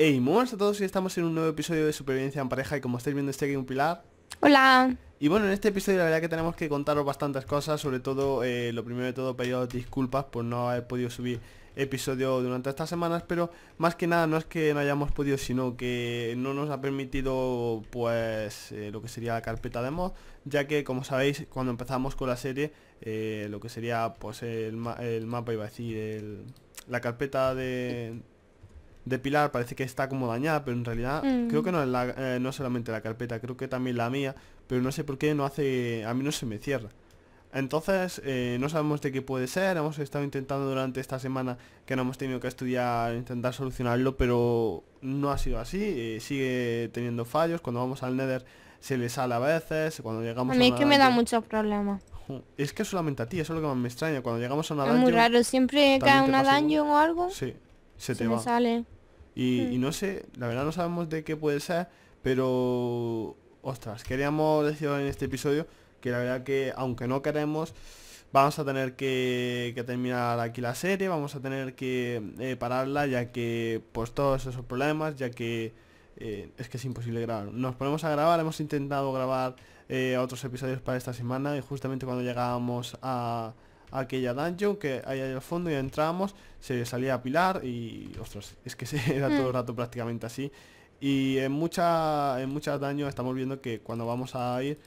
Hey, muy buenas a todos y estamos en un nuevo episodio de Supervivencia en Pareja y como estáis viendo estoy aquí un pilar. Hola. Y bueno, en este episodio la verdad que tenemos que contaros bastantes cosas, sobre todo, eh, lo primero de todo, pediros disculpas por no haber podido subir episodio durante estas semanas, pero más que nada no es que no hayamos podido, sino que no nos ha permitido pues eh, lo que sería la carpeta de mod, ya que como sabéis, cuando empezamos con la serie, eh, lo que sería pues el, mapa, iba a decir, la carpeta de de Pilar parece que está como dañada, pero en realidad mm. creo que no es la, eh, no solamente la carpeta, creo que también la mía, pero no sé por qué no hace, a mí no se me cierra. Entonces, eh, no sabemos de qué puede ser, hemos estado intentando durante esta semana que no hemos tenido que estudiar, intentar solucionarlo, pero no ha sido así, eh, sigue teniendo fallos, cuando vamos al Nether se le sale a veces, cuando llegamos a mí que me da muchos problemas. Es que solamente a ti, eso es lo que más me extraña, cuando llegamos a una Es muy raro, siempre cae una dungeon o algo. Sí, se, te y, hmm. no sé, la verdad no sabemos de qué puede ser, pero... Ostras, queríamos decir en este episodio que la verdad que, aunque no queremos, vamos a tener que, terminar aquí la serie, vamos a tener que eh, pararla, ya que pues todos esos problemas, ya que... Eh, es que es imposible grabar. Nos ponemos a grabar, hemos intentado grabar eh, otros episodios para esta semana y justamente cuando llegábamos a, aquella dungeon que hay ahí al fondo y entramos se salía a pilar y ostras, es que se era todo el mm. rato prácticamente así. Y en mucha en muchas daños estamos viendo que cuando vamos a ir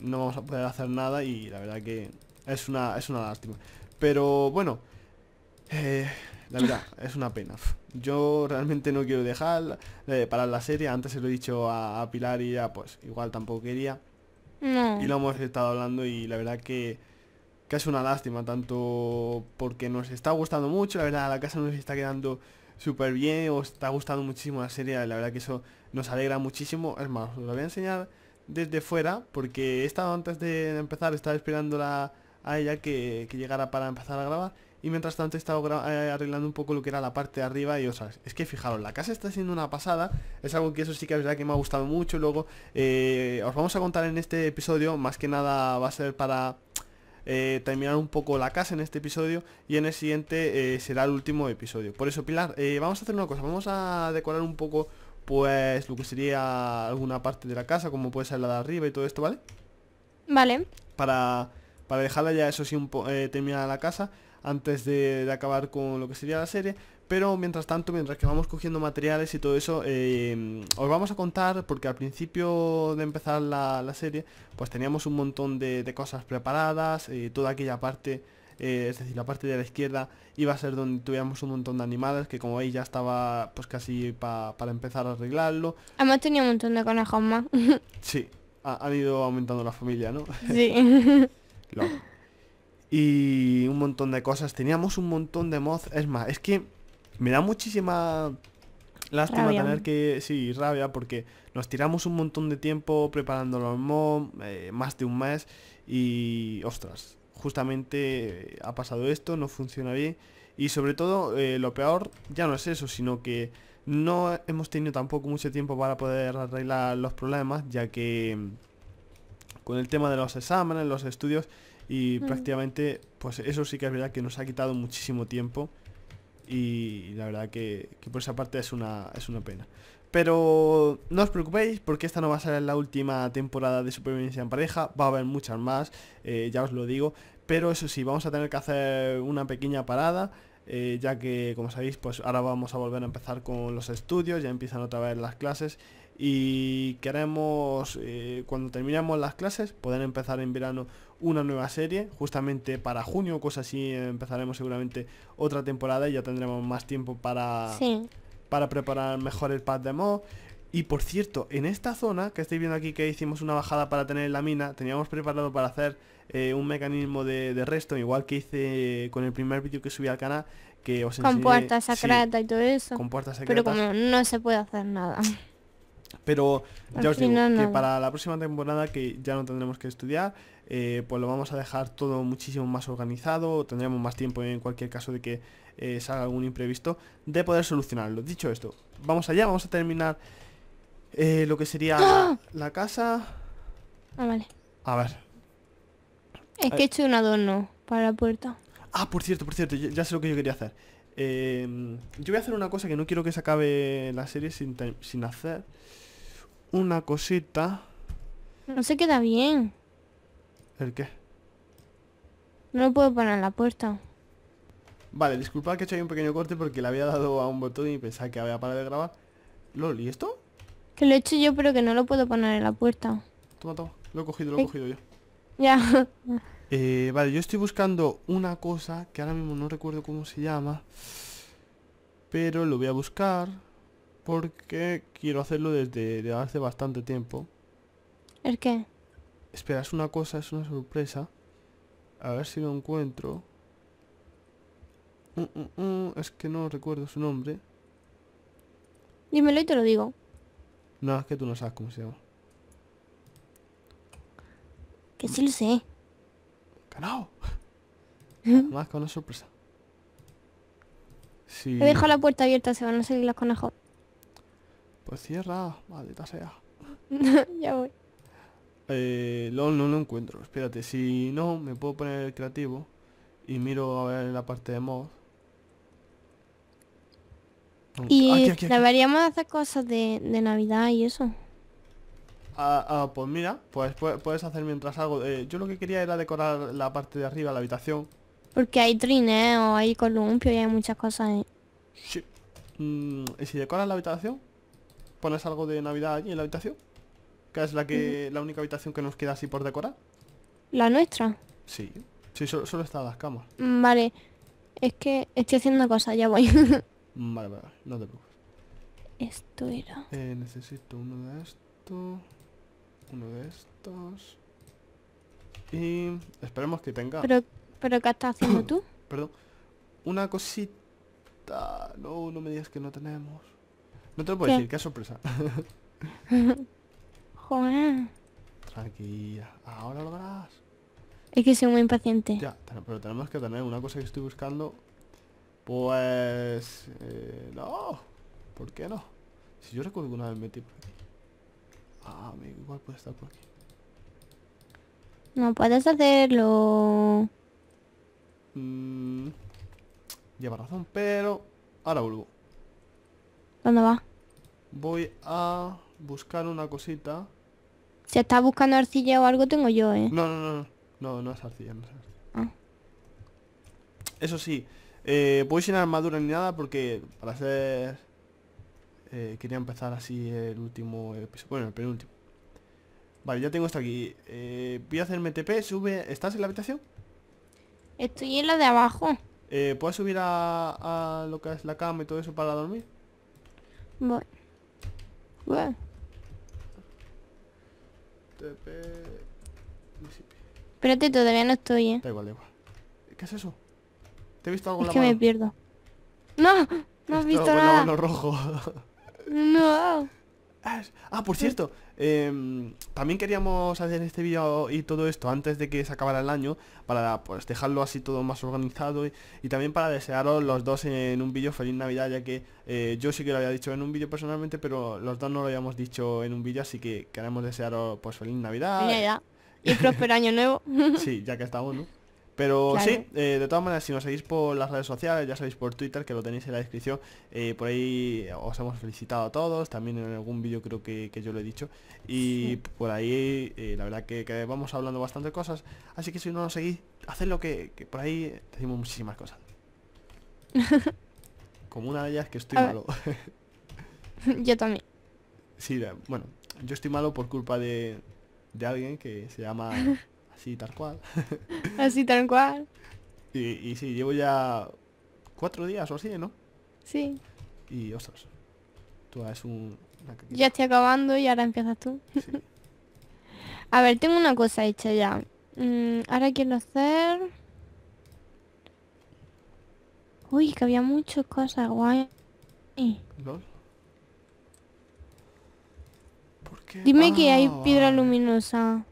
no vamos a poder hacer nada y la verdad que es una es una lástima. Pero bueno, eh, la verdad, es una pena. Yo realmente no quiero dejar eh, parar la serie. Antes se lo he dicho a, Pilar y ya pues igual tampoco quería. Y lo hemos estado hablando y la verdad que que es una lástima, tanto porque nos está gustando mucho, la verdad la casa nos está quedando súper bien, os está gustando muchísimo la serie, la verdad que eso nos alegra muchísimo, es más, os lo voy a enseñar desde fuera, porque he estado antes de empezar, estaba esperándola a ella que, llegara para empezar a grabar, y mientras tanto he estado eh, arreglando un poco lo que era la parte de arriba y os es que fijaros, la casa está siendo una pasada, es algo que eso sí que es verdad que me ha gustado mucho, luego eh, os vamos a contar en este episodio, más que nada va a ser para eh, terminar un poco la casa en este episodio y en el siguiente eh, será el último episodio. Por eso, Pilar, eh, vamos a hacer una cosa, vamos a decorar un poco pues lo que sería alguna parte de la casa, como puede ser la de arriba y todo esto, ¿vale? Vale. Para, dejarla ya, eso sí, un terminada la casa antes de, de acabar con lo que sería la serie. Pero mientras tanto, mientras que vamos cogiendo materiales y todo eso, em, os vamos a contar, porque al principio de empezar la, serie, pues teníamos un montón de, cosas preparadas, eh, toda aquella parte, eh, es decir, la parte de la izquierda iba a ser donde tuviéramos un montón de animales, que como veis ya estaba pues casi para empezar a arreglarlo. Además tenía un montón de conejos más. sí, ha, han ido aumentando la familia, ¿no? Sí. y un montón de cosas, teníamos un montón de mods, es más, es que me da muchísima lástima tener que... Sí, rabia, porque nos tiramos un montón de tiempo Preparando los MOM, eh, más de un mes, y... Ostras, justamente ha pasado esto, no funciona bien. Y sobre todo, eh, lo peor ya no es eso, sino que no hemos tenido tampoco mucho tiempo para poder arreglar los problemas, ya que mm, con el tema de los exámenes, los estudios, y prácticamente, pues eso sí que es verdad que nos ha quitado muchísimo tiempo y la verdad que, por esa parte es una, es una pena. Pero no os preocupéis porque esta no va a ser la última temporada de supervivencia en pareja, va a haber muchas más, eh, ya os lo digo, pero eso sí, vamos a tener que hacer una pequeña parada. Eh, ya que como sabéis pues ahora vamos a volver a empezar con los estudios, ya empiezan otra vez las clases y queremos eh, cuando terminemos las clases poder empezar en verano una nueva serie, justamente para junio, cosas así, empezaremos seguramente otra temporada y ya tendremos más tiempo para, para preparar mejor el pad de mod. Y por cierto, en esta zona que estáis viendo aquí que hicimos una bajada para tener la mina, teníamos preparado para hacer eh, un mecanismo de, resto, igual que hice con el primer vídeo que subí al canal, que os Con puertas secretas y todo eso. Pero como no se puede hacer nada. Pero ya os digo que para la próxima temporada que ya no tendremos que estudiar, eh, pues lo vamos a dejar todo muchísimo más organizado, tendremos más tiempo en cualquier caso de que eh, salga algún imprevisto, de poder solucionarlo. Dicho esto, vamos allá, vamos a terminar eh, lo que sería ¡Ah! la casa. Ah, vale. A ver. Es que he hecho un adorno para la puerta. Ah, por cierto, por cierto, ya sé lo que yo quería hacer. Em, yo voy a hacer una cosa que no quiero que se acabe la serie sin, hacer. Una cosita. No se queda bien. ¿El qué? No lo puedo poner la puerta. Vale, disculpad que he hecho ahí un pequeño corte porque le había dado a un botón y pensaba que había parado de grabar. loli ¿y esto? Que lo he hecho yo, pero que no lo puedo poner en la puerta. Toma, Lo he cogido, lo he eh. cogido yo. Ya. Eh, vale, yo estoy buscando una cosa que ahora mismo no recuerdo cómo se llama. Pero lo voy a buscar porque quiero hacerlo desde, hace bastante tiempo. ¿El qué? Espera, es una cosa, es una sorpresa. A ver si lo encuentro. Mm, mm, mm, es que no recuerdo su nombre. Dímelo y te lo digo. No, es que tú no sabes cómo se llama. Que sí lo sé. ¡No! Más con una sorpresa. Sí. He dejado la puerta abierta, se van a salir los conejos. Pues cierra, maldita sea. ya voy. Eh, no lo encuentro. Espérate, si no, me puedo poner el creativo. Y miro a ver en la parte de mod. Y aquí, aquí, hacer cosas de Navidad y eso. Ah, pues mira, pues puedes hacer mientras algo. Eh, yo lo que quería era decorar la parte de arriba, la habitación. Porque hay trineo, hay columpio y hay muchas cosas ahí. ¿eh? Sí. Mm, ¿Y si decoras la habitación? ¿Pones algo de Navidad allí en la habitación? Que es la que mm. la única habitación que nos queda así por decorar. ¿La nuestra? Sí. Sí, solo, solo están las camas. Mm, vale. Es que estoy haciendo cosas, ya voy. vale, vale, no te preocupes. Esto era. Eh, necesito uno de estos uno de estos. Y esperemos que tenga... ¿Pero, pero qué estás haciendo tú? Perdón. Una cosita... No, no me digas que no tenemos. No te lo puedo decir, qué sorpresa. Joder. Tranquila, ahora lo Es que soy muy impaciente. Ya, pero tenemos que tener una cosa que estoy buscando. Pues... Eh, no. ¿Por qué no? Si yo recuerdo una vez metí aquí. Ah, igual puede estar por aquí. No puedes hacerlo. Mm, lleva razón, pero ahora vuelvo. ¿Dónde va? Voy a buscar una cosita. Si estás buscando arcilla o algo tengo yo, ¿eh? No, no, no. No, no es arcilla, no es arcilla. Ah. Eso sí, eh, voy sin armadura ni nada porque para hacer... Eh, quería empezar así el último episodio, bueno, el penúltimo. Vale, ya tengo esto aquí. Eh, voy a hacerme TP, sube... ¿Estás en la habitación? Estoy en la de abajo. Eh, ¿Puedes subir a, a, lo que es la cama y todo eso para dormir? Voy. Bueno. TP... Espérate, todavía no estoy, ¿eh? Da igual, da igual. ¿Qué es eso? ¿Te he visto algo en la que me pierdo. ¡No! No has visto nada. rojo. No. Ah, ah, por cierto, em, también queríamos hacer este vídeo y todo esto antes de que se acabara el año Para pues dejarlo así todo más organizado y, también para desearos los dos en un vídeo Feliz Navidad Ya que eh, yo sí que lo había dicho en un vídeo personalmente Pero los dos no lo habíamos dicho en un vídeo Así que queremos desearos pues Feliz Navidad Y próspero año nuevo Sí, ya que estamos, ¿no? Pero sí, eh, de todas maneras, si nos seguís por las redes sociales, ya sabéis por Twitter, que lo tenéis en la descripción, eh, por ahí os hemos felicitado a todos, también en algún vídeo creo que, yo lo he dicho, y por ahí eh, la verdad que, vamos hablando bastante cosas, así que si no nos seguís, haced lo que por ahí decimos muchísimas cosas. Como una de ellas que estoy malo. yo también. Sí, bueno, yo estoy malo por culpa de, de alguien que se llama Sí, tal cual. así tal cual. Y, y sí, llevo ya cuatro días o así, ¿no? Sí. Y ostras. Tú haces un... Ya estoy acabando y ahora empiezas tú. Sí. A ver, tengo una cosa hecha ya. Mm, ahora quiero hacer... Uy, que había muchas cosas guay. ¿Por qué? Dime que hay ah, piedra luminosa.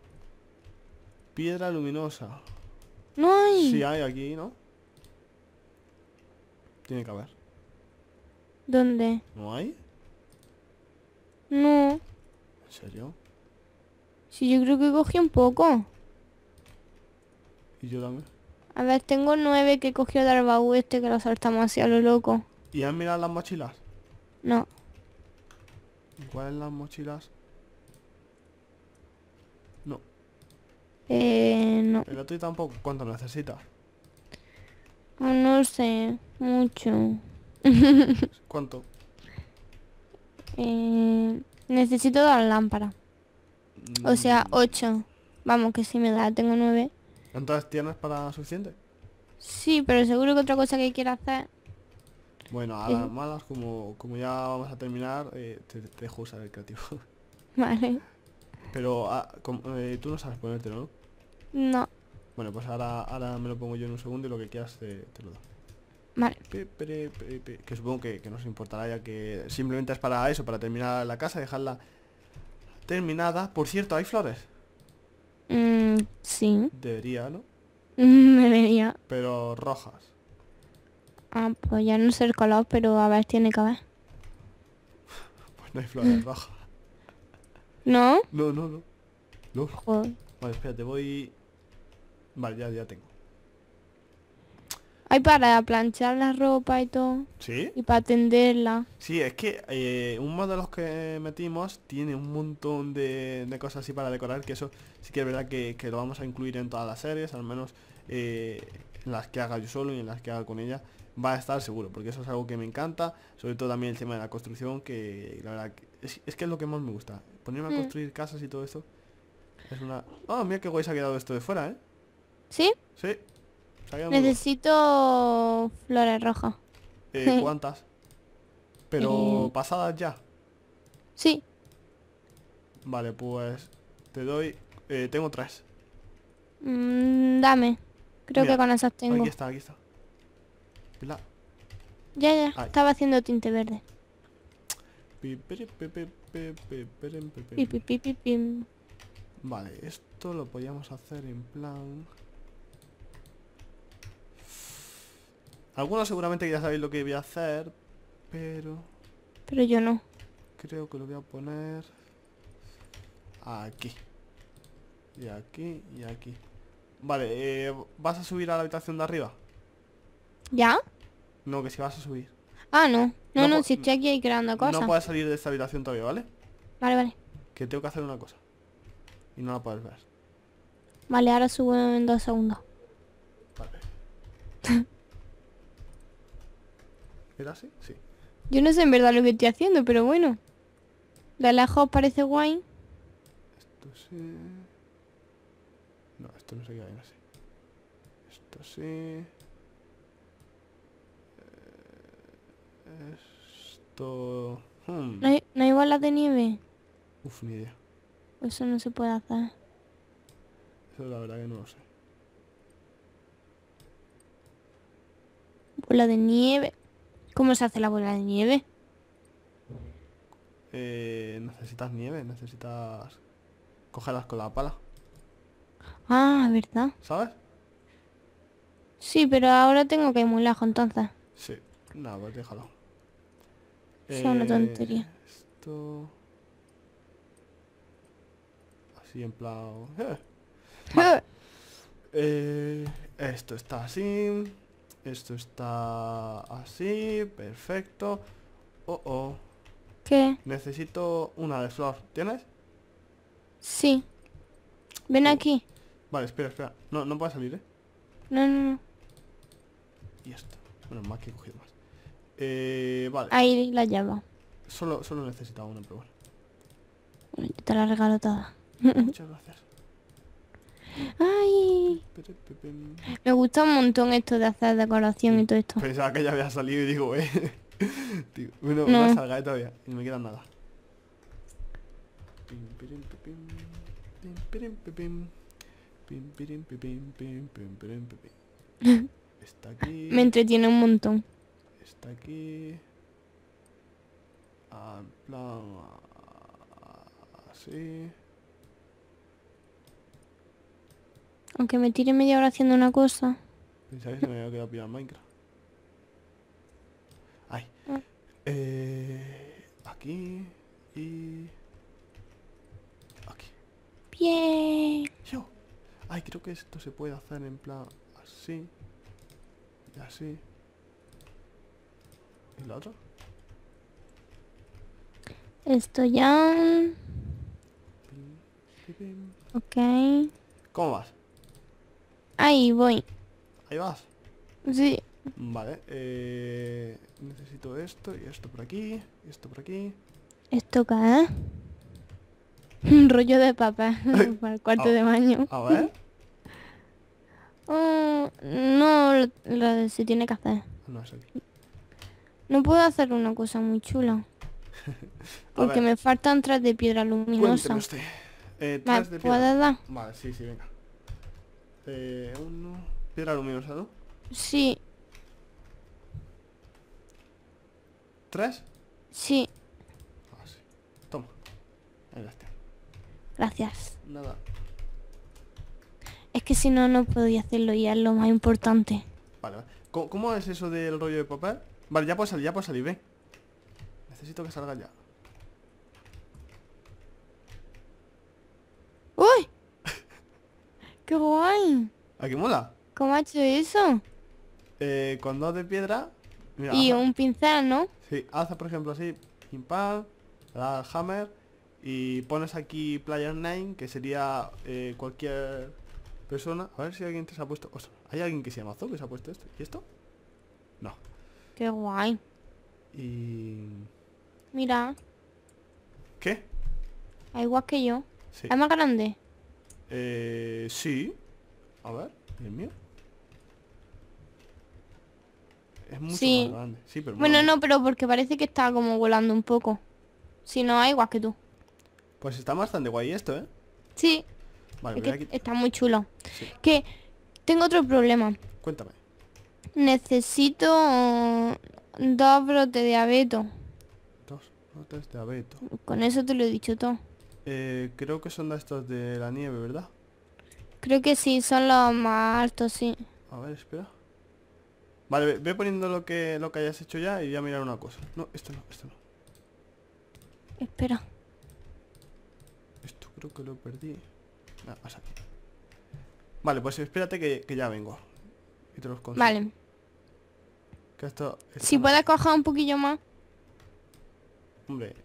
Piedra luminosa. No hay. Si hay aquí, ¿no? Tiene que haber. ¿Dónde? ¿No hay? No. ¿En serio? Sí, yo creo que cogí un poco. Y yo también. A ver, tengo nueve que cogió el arbaú este que lo saltamos hacia lo loco. ¿Y has mirado las mochilas? No. ¿Cuáles las mochilas? Eh, no. ¿El otro tampoco? ¿Cuánto necesita? Ah, no sé, mucho. ¿Cuánto? Eh, necesito dos lámpara O mm. sea, ocho. Vamos, que si me da, tengo nueve. ¿Entonces tienes para suficiente? Sí, pero seguro que otra cosa que quiero hacer... Bueno, a las malas, como, como ya vamos a terminar, eh, te, dejo usar el creativo. Vale. Pero ah, eh, tú no sabes ponértelo, ¿no? No. Bueno, pues ahora, ahora me lo pongo yo en un segundo y lo que quieras te, lo doy. Vale. Que supongo que, no se importará ya que simplemente es para eso, para terminar la casa, dejarla terminada. Por cierto, ¿hay flores? Mm, sí. Debería, ¿no? Debería. Pero rojas. Ah, pues ya no sé el color, pero a ver, tiene que haber. pues no hay flores rojas. ¿No? No, no, no. no. Joder. Vale, espérate, voy... Vale, ya, ya tengo. Hay para planchar la ropa y todo. ¿Sí? Y para tenderla. Sí, es que eh, un uno de los que metimos tiene un montón de, cosas así para decorar, que eso sí que es verdad que, lo vamos a incluir en todas las series, al menos eh, en las que haga yo solo y en las que haga con ella, va a estar seguro, porque eso es algo que me encanta, sobre todo también el tema de la construcción, que la verdad es, que es lo que más me gusta. Ponerme a hmm. construir casas y todo eso es una... ¡Oh, mira qué guay se ha quedado esto de fuera, eh! ¿Sí? Sí. Necesito flores rojas. Eh, ¿Cuántas? Pero eh. pasadas ya. Sí. Vale, pues te doy... Eh, tengo tres. Mm, dame. Creo que con esas tengo. Aquí está, aquí está. Ya, ya. Estaba haciendo tinte verde. Vale, esto lo podíamos hacer en plan... Algunos seguramente ya sabéis lo que voy a hacer, pero... Pero yo no. Creo que lo voy a poner... Aquí. Y aquí, y aquí. Vale, eh, ¿vas a subir a la habitación de arriba? ¿Ya? No, que si vas a subir. Ah, no. No, no, si estoy aquí creando cosas. No puedes salir de esta habitación todavía, ¿vale? Vale, vale. Que tengo que hacer una cosa. Y no la puedes ver. Vale, ahora subo en dos segundos. Vale. ¿Era así? Sí. Yo no sé en verdad lo que estoy haciendo, pero bueno. La lajo parece guay. Esto sí. No, esto no se queda bien así. Esto sí. Eh, esto... Hmm. ¿No, hay, ¿No bolas de nieve? Uf, ni idea. Eso no se puede hacer. Eso la verdad que no lo sé. Bola de nieve. ¿Cómo se hace la bola de nieve? Eh, necesitas nieve, necesitas cogerlas con la pala. Ah, ¿verdad? ¿Sabes? Sí, pero ahora tengo que ir muy lejos entonces. Sí, nada, pues déjalo. Es una eh, tontería. Esto... Así en plan... Eh. Eh, esto está así. Esto está así, perfecto. Oh, oh. ¿Qué? Necesito una de flor. ¿Tienes? Sí. Ven oh. aquí. Vale, espera, espera. No, no puede salir, ¿eh? No, no, no. Y esto. Bueno, más que coger más. Eh, vale. Ahí la llama. Solo, solo necesitaba una, pero bueno. Bueno, yo te la regalo toda. Muchas gracias. ¡Ay! Me gusta un montón esto de hacer decoración y todo esto. Pensaba que ya había salido y digo, eh. Digo, bueno, a salga eh, todavía. Y no me queda nada. Está aquí. Me entretiene un montón. Está aquí. Al plan. Así. Aunque me tire media hora haciendo una cosa. ¿Sabes? que se me había quedado pillado en Minecraft. Ay. Ah. Eh, aquí y... Aquí. Bien. Yo. Ay, creo que esto se puede hacer en plan así. Y así. ¿Y la otra? Esto ya... Ok. ¿Cómo vas? Ahí voy. Ahí vas. Sí. Vale, eh, necesito esto y esto por aquí, y esto por aquí. Esto acá. ¿eh? Un rollo de papá para el cuarto de ah, baño. A ver. Mm, no, lo, se tiene que hacer. No es aquí. No puedo hacer una cosa muy chula. porque me faltan tras de piedra luminosa. Usted. Eh, tras de piedra? Dar? Vale, sí, sí, venga uno... ¿Piedra luminosa, no? Sí. ¿Tres? Sí. Ah, Toma. Ahí Gracias. Nada. Es que si no, no podía hacerlo y es lo más importante. Vale, vale. ¿Cómo, es eso del rollo de papel? Vale, ya puedo salir, ya puedo salir, ve Necesito que salga ya. ¡Uy! ¡Qué guay! ¿A qué mola? ¿Cómo ha hecho eso? Eh, con dos de piedra Y un pincel, ¿no? Sí, hace por ejemplo así Impal, hammer Y pones aquí player name Que sería eh, cualquier persona A ver si alguien te se ha puesto ¿Hay alguien que se llama Zo que se ha puesto esto? ¿Y esto? No Qué guay Y... Mira ¿Qué? igual que yo sí. Es más grande eh, sí. A ver, el mío. Es mucho más grande. Sí, pero bueno, no, pero porque parece que está como volando un poco. Si no, hay igual que tú. Pues está bastante guay esto, ¿eh? Sí. está muy chulo. Que tengo otro problema. Cuéntame. Necesito dos brotes de abeto. Dos brotes de abeto. Con eso te lo he dicho todo. Eh, creo que son de estos de la nieve, ¿verdad? Creo que sí, son los más altos, sí. A ver, espera. Vale, ve, poniendo lo que lo que hayas hecho ya y voy a mirar una cosa. No, esto no, esto no. Espera. Esto creo que lo perdí. Ah, vale, pues espérate que, ya vengo. Y te los consigo. Vale. si puedes coger un poquillo más. Hombre,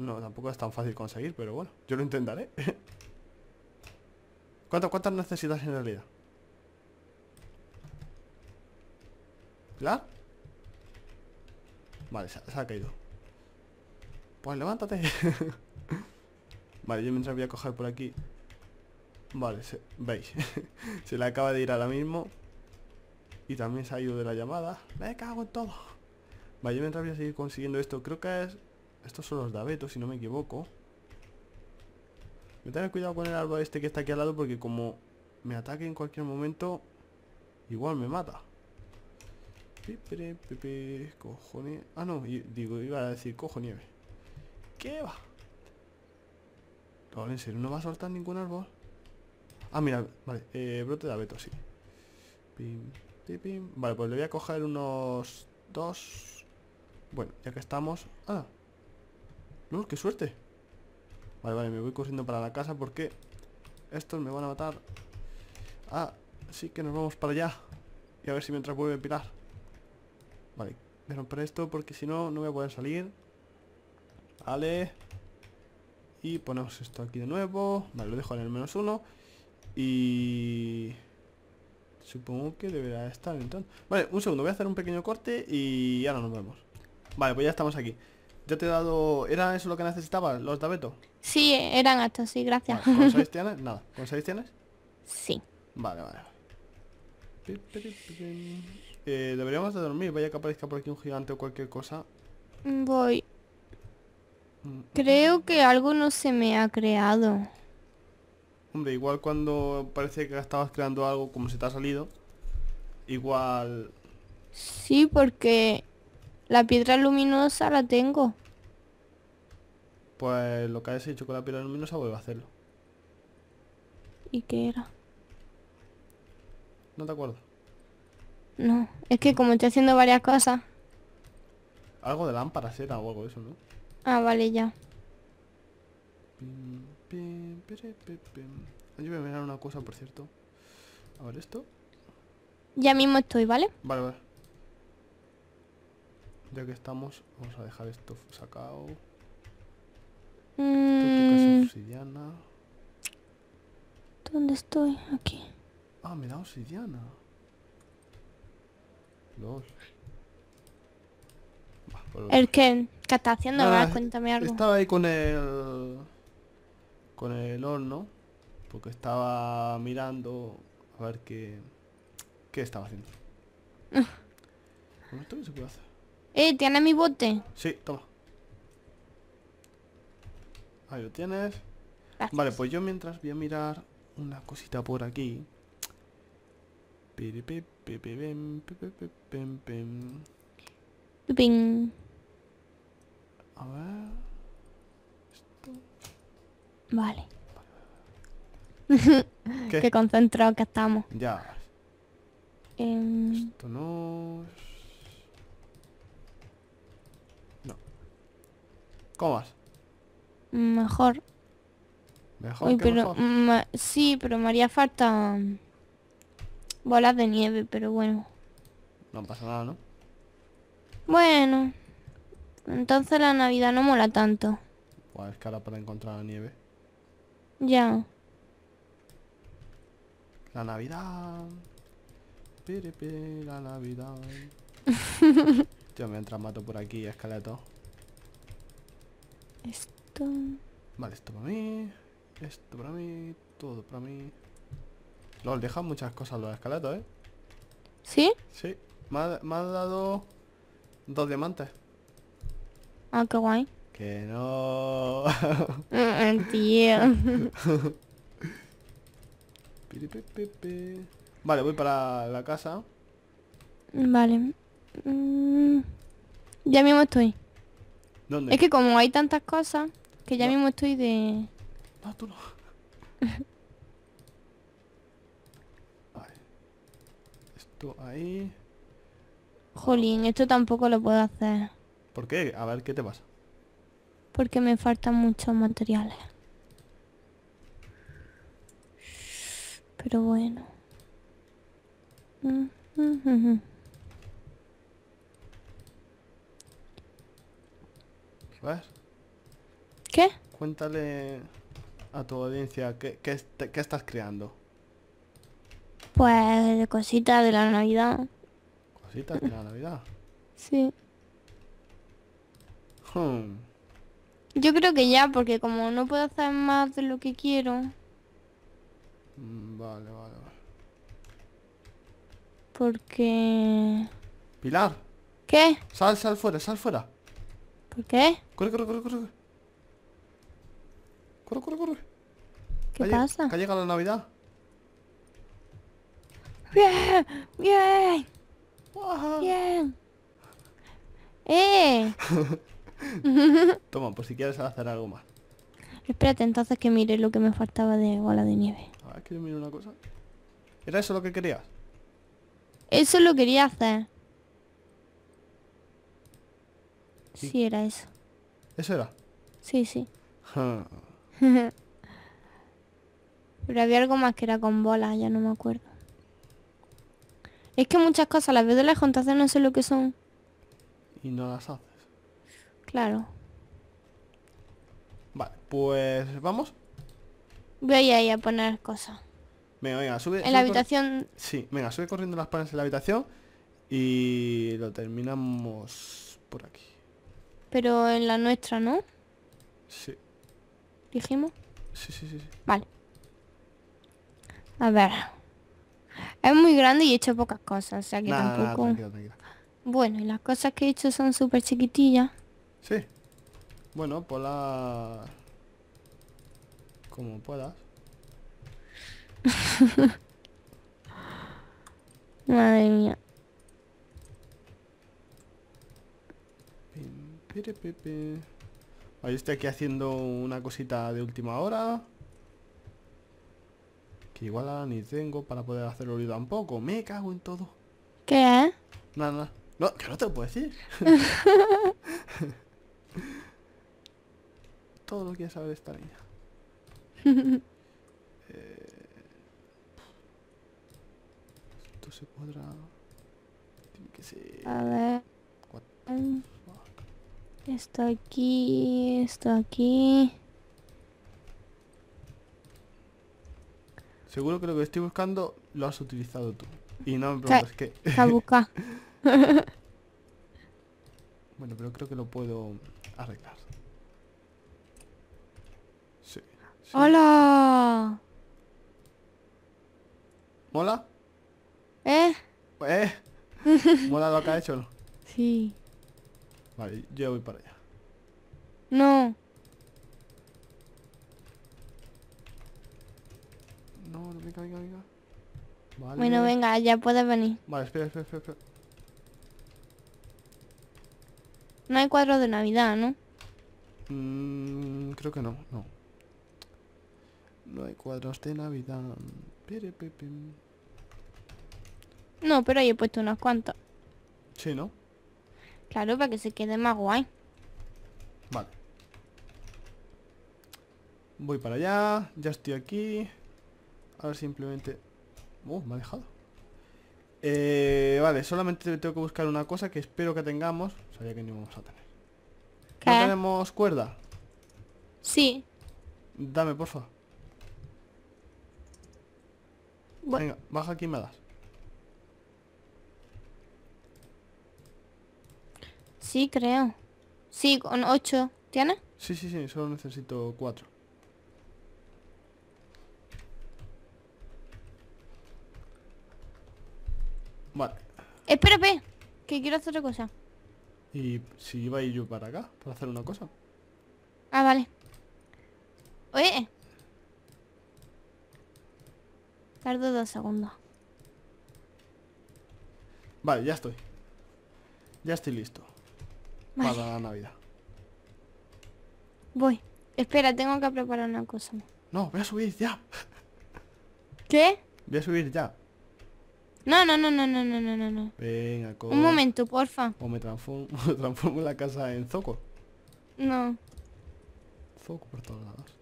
no, tampoco es tan fácil conseguir, pero bueno, yo lo intentaré. ¿Cuántas, ¿Cuántas necesitas en realidad? ¿La? Vale, se, ha caído. Pues levántate. vale, yo mientras voy a coger por aquí. Vale, veis. se le acaba de ir ahora mismo. Y también se ha ido de la llamada. Me cago en todo. Vale, yo mientras voy a seguir consiguiendo esto. Creo que es estos son los de abeto, si no me equivoco Me tener cuidado con el árbol este que está aquí al lado Porque como me ataque en cualquier momento Igual me mata Pipere, cojones Ah no, digo, iba a decir cojo nieve ¿Qué va? No, en serio, no va a soltar ningún árbol Ah, mira, vale, eh, brote de abeto, sí pim, Vale, pues le voy a coger unos dos Bueno, ya que estamos Ah, no, qué suerte Vale, vale, me voy corriendo para la casa porque Estos me van a matar Ah, sí que nos vamos para allá Y a ver si mientras vuelve Pilar Vale, me rompo esto porque si no, no voy a poder salir Vale Y ponemos esto aquí de nuevo Vale, lo dejo en el menos uno Y... Supongo que deberá estar entonces Vale, un segundo, voy a hacer un pequeño corte y ahora nos vemos Vale, pues ya estamos aquí ya te he dado... ¿Era eso lo que necesitabas, los de Beto? Sí, eran estos, sí, gracias. Vale, ¿Con tienes? Nada. ¿Con 6 tienes? Sí. Vale, vale. Eh, deberíamos de dormir, vaya que aparezca por aquí un gigante o cualquier cosa. Mm, voy. Mm, mm, Creo que algo no se me ha creado. Hombre, igual cuando parece que estabas creando algo como se te ha salido, igual... Sí, porque la piedra luminosa la tengo. Pues lo que has hecho con la piedra luminosa vuelve a hacerlo. ¿Y qué era? No te acuerdo. No, es que como estoy haciendo varias cosas. Algo de lámpara será o algo eso, ¿no? Ah, vale, ya. Ayúdame a mirar una cosa, por cierto. A ver esto. Ya mismo estoy, ¿vale? Vale, vale ya que estamos, vamos a dejar esto sacado. Mm. ¿Dónde estoy? Aquí. Ah, me da obsidiana. Lol. El que, ¿qué está haciendo? ahora, cuéntame algo. Estaba ahí con el... Con el horno. Porque estaba mirando a ver qué... ¿Qué estaba haciendo? ¿Con ah. esto qué se puede hacer? Eh, tiene mi bote. Sí, toma. Ahí lo tienes. Vale, pues yo mientras voy a mirar una cosita por aquí. A ver. Esto. Vale. ¿Qué? Qué que estamos. Ya. Em. Esto no. ¿Cómo vas? Mejor. Mejor. pero, Sí, pero me haría falta mm, bolas de nieve, pero bueno. No pasa nada, ¿no? Bueno. Entonces la Navidad no mola tanto. Buah, es que ahora para encontrar la nieve. Ya. La Navidad. Piripi, la Navidad. Yo mientras mato por aquí esqueleto. Esto. Vale, esto para mí. Esto para mí. Todo para mí. los dejan muchas cosas los escaletos, ¿eh? ¿Sí? Sí. Me ha, dado dos diamantes. Ah, qué guay. Que no. Tío. vale, voy para la casa. Vale. Mm, ya mismo estoy. Es que como hay tantas cosas que ya mismo estoy de... No, tú no. Esto ahí... Jolín, esto tampoco lo puedo hacer. ¿Por qué? A ver, ¿qué te pasa? Porque me faltan muchos materiales. Pero bueno. Mm, mm, mm, ver. ¿Qué? Cuéntale a tu audiencia qué, qué, estás creando. Pues cositas de la Navidad. ¿Cositas de la Navidad? Sí. Hmm. Yo creo que ya, porque como no puedo hacer más de lo que quiero. Mm, vale, vale, vale. Porque... Pilar. ¿Qué? Sal, sal fuera, sal fuera. ¿Por qué? Corre, corre, corre, corre. Corre, corre, corre. ¿Qué pasa? Que llega la Navidad. Bien, bien. Bien. ¡Eh! Toma, por si quieres hacer algo más. Espérate entonces que mire lo que me faltaba de bola de nieve. A ver, que yo una cosa. ¿Era eso lo que querías? Eso lo quería hacer. Sí. era eso. ¿Eso era? Sí, sí. Pero había algo más que era con bolas, ya no me acuerdo. Es que muchas cosas las veo de la de no sé lo que son. Y no las haces. Claro. Vale, pues vamos. Voy a ir a poner cosas. Venga, venga, sube. En la habitación. Sí, venga, sube corriendo las paredes en la habitación. Y lo terminamos por aquí. Pero en la nuestra, ¿no? Sí. ¿Dijimos? Sí, sí, sí, sí. Vale. A ver. Es muy grande y he hecho pocas cosas, o sea que tampoco... Bueno, y las cosas que he hecho son súper chiquitillas. Sí. Bueno, pues la. Como puedas. Madre mía. Ahí estoy aquí haciendo una cosita de última hora. Que igual ni tengo para poder hacerlo yo tampoco. Me cago en todo. ¿Qué? Nada, nada. No, que no te lo puedo decir. todo lo que quiere saber esta niña. Eh, esto se podrá... Tiene que ser... A ver... Está aquí, está aquí. Seguro que lo que estoy buscando lo has utilizado tú. Y no me que. qué. busca. bueno, pero creo que lo puedo arreglar. Sí. ¡Hola! ¿Mola? ¿Eh? ¿Eh? ¿Mola lo que ha hecho? Sí. Vale, yo voy para allá. No. No, venga, venga, venga. Vale. Bueno, venga, ya puedes venir. Vale, espera, espera, espera, No hay cuadros de Navidad, ¿no? Mm, creo que no, no. No hay cuadros de Navidad. No, pero ahí he puesto unos cuantos. Sí, ¿no? Claro, para que se quede más guay. Vale. Voy para allá, ya estoy aquí. Ahora simplemente... Uh, me ha dejado. Eh, vale, solamente tengo que buscar una cosa que espero que tengamos. Sabía que no íbamos a tener. ¿No tenemos cuerda? Sí. Dame, por favor Venga, baja aquí y me das. Sí, creo. Sí, con 8. tiene Sí, sí, sí, solo necesito 4. Vale. Espérate, que quiero hacer otra cosa. ¿Y si iba yo para acá? ¿Para hacer una cosa? Ah, vale. Oye. Tardo dos segundos. Vale, ya estoy. Ya estoy listo. Para la Navidad. Voy. Espera, tengo que preparar una cosa. No, voy a subir ya. ¿Qué? Voy a subir ya. No, no, no, no, no, no, no, no. Venga, Un momento, porfa. O me transformo, transformo la casa en zoco. No. Zoco por todos lados.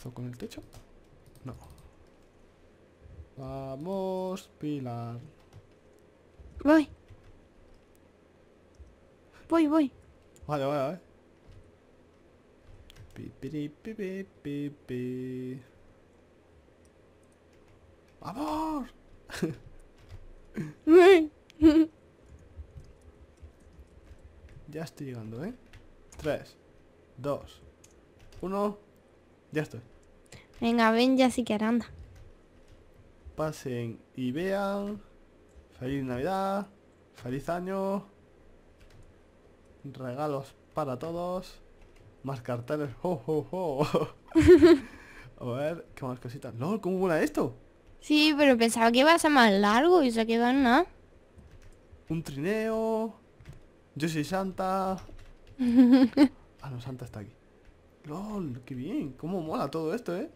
¿Zoco en el techo? No. Vamos, Pilar. Voy. Voy, voy. Vale, vale, vale. Pi, pi, pi, ¡Vamos! ya estoy llegando, ¿eh? Tres, dos, uno Ya estoy. Venga, ven ya si que anda. Pasen y vean. Feliz Navidad, feliz año, regalos para todos, más carteles, ho, a ver, qué más cositas. No, ¿cómo mola esto? Sí, pero pensaba que iba a ser más largo y se quedaron en nada. Un trineo, yo soy Santa. ah, no, Santa está aquí. LOL, qué bien, cómo mola todo esto, ¿eh?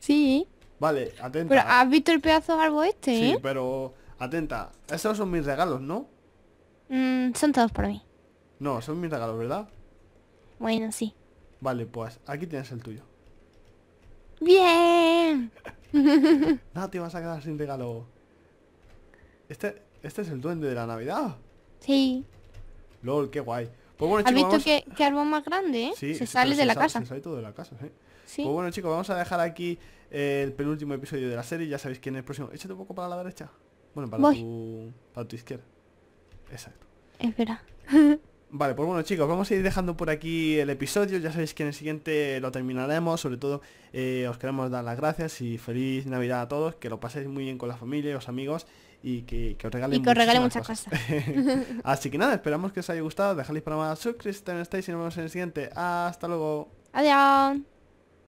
Sí. Vale, atento. Pero has visto el pedazo de árbol este, Sí, eh? pero Atenta, esos son mis regalos, ¿no? Mm, son todos para mí. No, son mis regalos, ¿verdad? Bueno, sí. Vale, pues aquí tienes el tuyo. Bien. no te vas a quedar sin regalo. Este, este es el duende de la Navidad. Sí. LOL, qué guay. Pues bueno, ¿Has visto que, árbol más grande, eh? Sí, se, este sale de la casa. Se sale todo de la casa, sí. Pues bueno, chicos, vamos a dejar aquí el penúltimo episodio de la serie. Ya sabéis quién es el próximo. Échate un poco para la derecha. Bueno, para, tu, izquierda. Exacto. Espera. Vale, pues bueno chicos, vamos a ir dejando por aquí el episodio, ya sabéis que en el siguiente lo terminaremos, sobre todo eh, os queremos dar las gracias y feliz Navidad a todos, que lo paséis muy bien con la familia, Y los amigos y que, os regalen, y que os regalen muchas cosas. Así que nada, esperamos que os haya gustado, dejadleis para más suscribiros si no estáis y nos vemos en el siguiente. Hasta luego. Adiós.